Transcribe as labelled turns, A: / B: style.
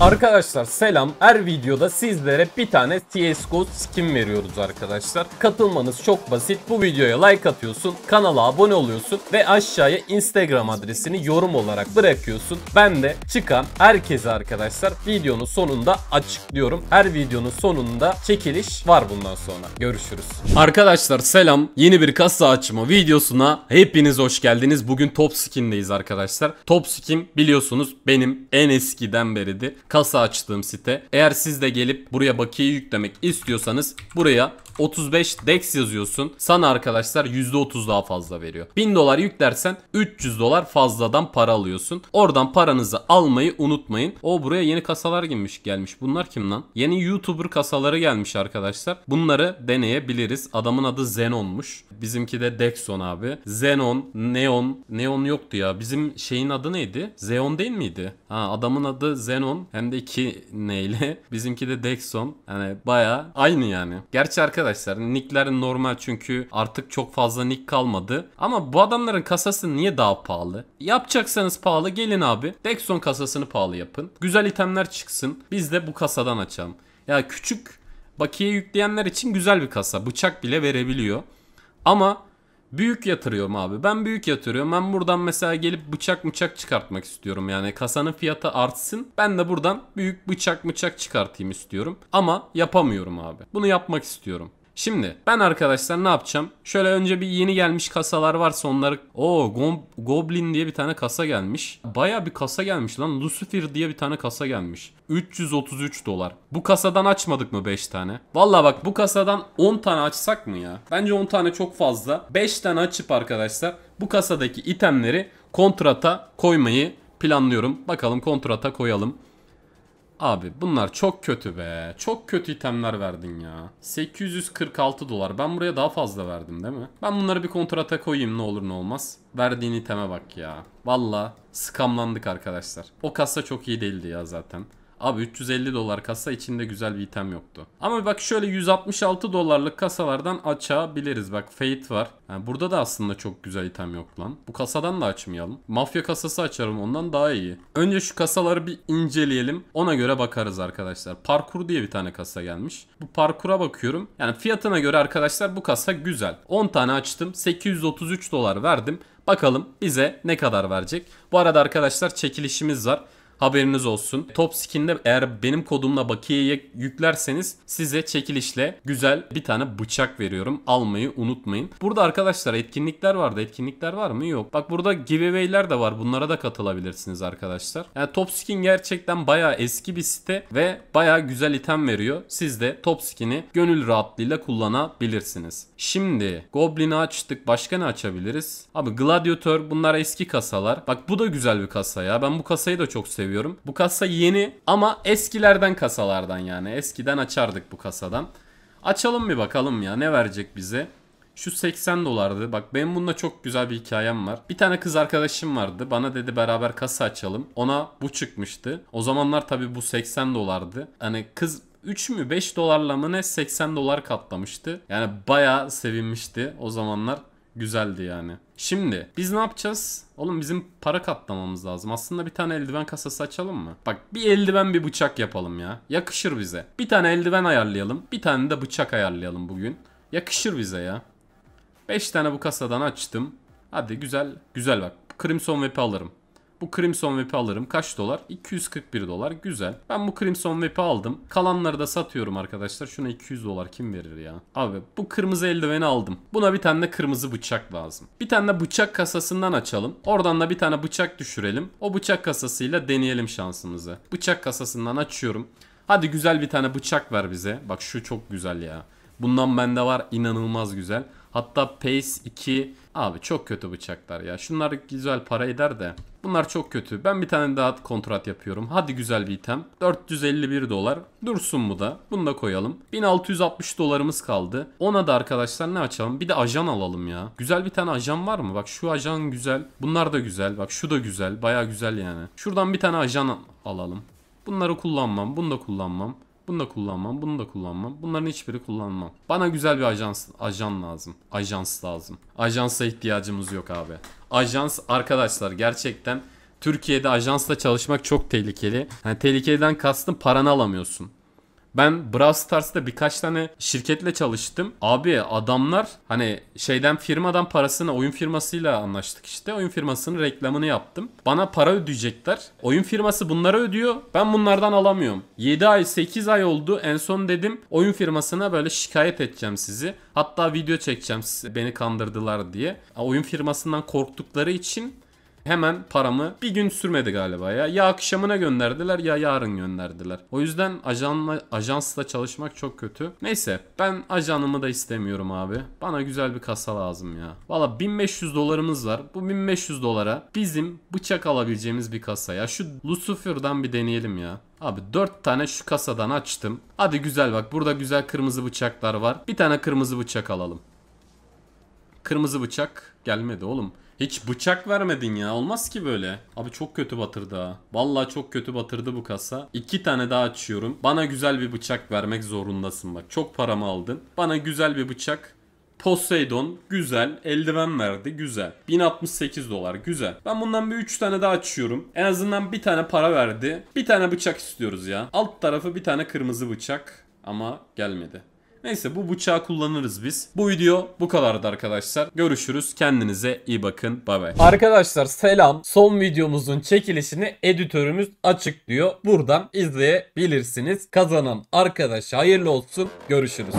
A: Arkadaşlar selam. Her videoda sizlere bir tane CSGO skin veriyoruz arkadaşlar. Katılmanız çok basit. Bu videoya like atıyorsun, kanala abone oluyorsun ve aşağıya Instagram adresini yorum olarak bırakıyorsun. Ben de çıkan herkese arkadaşlar videonun sonunda açıklıyorum. Her videonun sonunda çekiliş var bundan sonra. Görüşürüz. Arkadaşlar selam. Yeni bir kasa açma videosuna hepiniz hoş geldiniz. Bugün top skin'deyiz arkadaşlar. Top skin biliyorsunuz benim en eskiden beridir kasa açtığım site. Eğer siz de gelip buraya bakiye yüklemek istiyorsanız buraya 35 DEX yazıyorsun. Sana arkadaşlar %30 daha fazla veriyor. 1000 dolar yüklersen 300 dolar fazladan para alıyorsun. Oradan paranızı almayı unutmayın. O buraya yeni kasalar girmiş gelmiş. Bunlar kim lan? Yeni YouTuber kasaları gelmiş arkadaşlar. Bunları deneyebiliriz. Adamın adı Zenon'muş. Bizimki de Dexon abi. Zenon, Neon. Neon yoktu ya. Bizim şeyin adı neydi? Zeon değil miydi? Ha adamın adı Zenon. Hem de 2 neyle. Bizimki de Dexon. Yani baya aynı yani. Gerçi arkadaşlar arkadaşlar. Nickler normal çünkü artık çok fazla nick kalmadı. Ama bu adamların kasası niye daha pahalı? Yapacaksanız pahalı gelin abi. Dexon kasasını pahalı yapın. Güzel itemler çıksın. Biz de bu kasadan açalım. Ya küçük bakiye yükleyenler için güzel bir kasa. Bıçak bile verebiliyor. Ama Büyük yatırıyorum abi. Ben büyük yatırıyorum. Ben buradan mesela gelip bıçak bıçak çıkartmak istiyorum. Yani kasanın fiyatı artsın. Ben de buradan büyük bıçak bıçak çıkartayım istiyorum. Ama yapamıyorum abi. Bunu yapmak istiyorum. Şimdi ben arkadaşlar ne yapacağım? Şöyle önce bir yeni gelmiş kasalar varsa onları... o Goblin diye bir tane kasa gelmiş. Baya bir kasa gelmiş lan. Lucifer diye bir tane kasa gelmiş. 333 dolar. Bu kasadan açmadık mı 5 tane? Valla bak bu kasadan 10 tane açsak mı ya? Bence 10 tane çok fazla. 5 tane açıp arkadaşlar bu kasadaki itemleri kontrata koymayı planlıyorum. Bakalım kontrata koyalım. Abi bunlar çok kötü be. Çok kötü itemler verdin ya. 846 dolar. Ben buraya daha fazla verdim değil mi? Ben bunları bir kontrata koyayım ne olur ne olmaz. Verdiğin iteme bak ya. Valla skamlandık arkadaşlar. O kasa çok iyi değildi ya zaten. Abi 350 dolar kasa içinde güzel bir item yoktu. Ama bak şöyle 166 dolarlık kasalardan açabiliriz. Bak Fate var. Yani burada da aslında çok güzel item yok lan. Bu kasadan da açmayalım. Mafya kasası açarım ondan daha iyi. Önce şu kasaları bir inceleyelim. Ona göre bakarız arkadaşlar. Parkur diye bir tane kasa gelmiş. Bu parkura bakıyorum. Yani fiyatına göre arkadaşlar bu kasa güzel. 10 tane açtım. 833 dolar verdim. Bakalım bize ne kadar verecek. Bu arada arkadaşlar çekilişimiz var. Haberiniz olsun. Top skin'de eğer benim kodumla bakiyeye yüklerseniz size çekilişle güzel bir tane bıçak veriyorum. Almayı unutmayın. Burada arkadaşlar etkinlikler vardı. Etkinlikler var mı? Yok. Bak burada giveaway'ler de var. Bunlara da katılabilirsiniz arkadaşlar. Yani Top Skin gerçekten bayağı eski bir site ve bayağı güzel item veriyor. Siz de Top Skin'i gönül rahatlığıyla kullanabilirsiniz. Şimdi Goblin'i açtık. Başka ne açabiliriz? Abi Gladiator bunlar eski kasalar. Bak bu da güzel bir kasa ya. Ben bu kasayı da çok seviyorum seviyorum. Bu kasa yeni ama eskilerden kasalardan yani. Eskiden açardık bu kasadan. Açalım bir bakalım ya ne verecek bize. Şu 80 dolardı. Bak benim bununla çok güzel bir hikayem var. Bir tane kız arkadaşım vardı. Bana dedi beraber kasa açalım. Ona bu çıkmıştı. O zamanlar tabii bu 80 dolardı. Hani kız 3 mü 5 dolarla mı ne 80 dolar katlamıştı. Yani baya sevinmişti o zamanlar güzeldi yani. Şimdi biz ne yapacağız? Oğlum bizim para katlamamız lazım. Aslında bir tane eldiven kasası açalım mı? Bak bir eldiven bir bıçak yapalım ya. Yakışır bize. Bir tane eldiven ayarlayalım. Bir tane de bıçak ayarlayalım bugün. Yakışır bize ya. 5 tane bu kasadan açtım. Hadi güzel. Güzel bak. Crimson Web'i alırım. Bu Crimson Whip'i alırım. Kaç dolar? 241 dolar. Güzel. Ben bu Crimson Whip'i aldım. Kalanları da satıyorum arkadaşlar. Şuna 200 dolar kim verir ya? Abi bu kırmızı eldiveni aldım. Buna bir tane de kırmızı bıçak lazım. Bir tane de bıçak kasasından açalım. Oradan da bir tane bıçak düşürelim. O bıçak kasasıyla deneyelim şansımızı. Bıçak kasasından açıyorum. Hadi güzel bir tane bıçak ver bize. Bak şu çok güzel ya. Bundan bende var inanılmaz güzel. Hatta Pace 2 abi çok kötü bıçaklar ya. Şunlar güzel para eder de Bunlar çok kötü. Ben bir tane daha kontrat yapıyorum. Hadi güzel bir item. 451 dolar. Dursun bu da. Bunu da koyalım. 1660 dolarımız kaldı. Ona da arkadaşlar ne açalım? Bir de ajan alalım ya. Güzel bir tane ajan var mı? Bak şu ajan güzel. Bunlar da güzel. Bak şu da güzel. Baya güzel yani. Şuradan bir tane ajan alalım. Bunları kullanmam. Bunu da kullanmam. Bunu da kullanmam, bunu da kullanmam. Bunların hiçbiri kullanmam. Bana güzel bir ajans ajan lazım. Ajans lazım. Ajansa ihtiyacımız yok abi. Ajans arkadaşlar gerçekten Türkiye'de ajansla çalışmak çok tehlikeli. Yani tehlikeliden kastım paranı alamıyorsun. Ben Brawl Stars'ta birkaç tane şirketle çalıştım. Abi adamlar hani şeyden firmadan parasını oyun firmasıyla anlaştık işte. Oyun firmasının reklamını yaptım. Bana para ödeyecekler. Oyun firması bunlara ödüyor. Ben bunlardan alamıyorum. 7 ay 8 ay oldu. En son dedim oyun firmasına böyle şikayet edeceğim sizi. Hatta video çekeceğim size beni kandırdılar diye. Oyun firmasından korktukları için Hemen paramı bir gün sürmedi galiba ya. Ya akşamına gönderdiler ya yarın gönderdiler. O yüzden ajanla, ajansla çalışmak çok kötü. Neyse ben ajanımı da istemiyorum abi. Bana güzel bir kasa lazım ya. Valla 1500 dolarımız var. Bu 1500 dolara bizim bıçak alabileceğimiz bir kasa ya. Şu Lucifer'dan bir deneyelim ya. Abi 4 tane şu kasadan açtım. Hadi güzel bak burada güzel kırmızı bıçaklar var. Bir tane kırmızı bıçak alalım. Kırmızı bıçak gelmedi oğlum. Hiç bıçak vermedin ya. Olmaz ki böyle. Abi çok kötü batırdı ha. Vallahi çok kötü batırdı bu kasa. İki tane daha açıyorum. Bana güzel bir bıçak vermek zorundasın bak. Çok paramı aldın. Bana güzel bir bıçak Poseidon güzel. Eldiven verdi güzel. 1068 dolar güzel. Ben bundan bir 3 tane daha açıyorum. En azından bir tane para verdi. Bir tane bıçak istiyoruz ya. Alt tarafı bir tane kırmızı bıçak. Ama gelmedi. Neyse bu bıçağı kullanırız biz. Bu video bu kadardı arkadaşlar. Görüşürüz. Kendinize iyi bakın. Bye bye. Arkadaşlar selam. Son videomuzun çekilişini editörümüz açıklıyor. Buradan izleyebilirsiniz. Kazanan arkadaşa hayırlı olsun. Görüşürüz.